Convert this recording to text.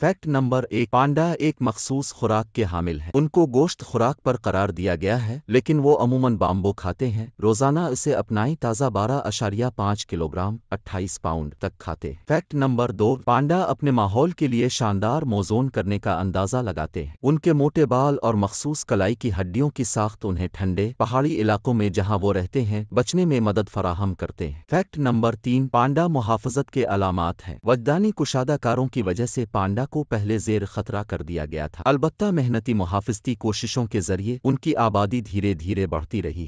Fact number एक पांडा एक मखसूस खुराक के हामिल हैं। उनको गोश्त खुराक पर करार दिया गया है लेकिन वो अमूमन बाम्बो खाते हैं रोजाना इसे अपनाई ताज़ा बारह अशारिया पाँच किलोग्राम अट्ठाईस पाउंड तक खाते हैं फैक्ट नंबर दो पांडा अपने माहौल के लिए शानदार मोजोन करने का अंदाज़ा लगाते हैं उनके मोटे बाल और मखसूस कलाई की हड्डियों की साख्त उन्हें ठंडे पहाड़ी इलाकों में जहाँ वो रहते हैं बचने में मदद फराहम करते हैं फैक्ट नंबर तीन पांडा मुहाफजत के अलामत हैं वजदानी कुशादाकारों की वजह से पांडा को पहले जेर खतरा कर दिया गया था अलबत्ता मेहनती मुहाफिजती कोशिशों के जरिए उनकी आबादी धीरे धीरे बढ़ती रही है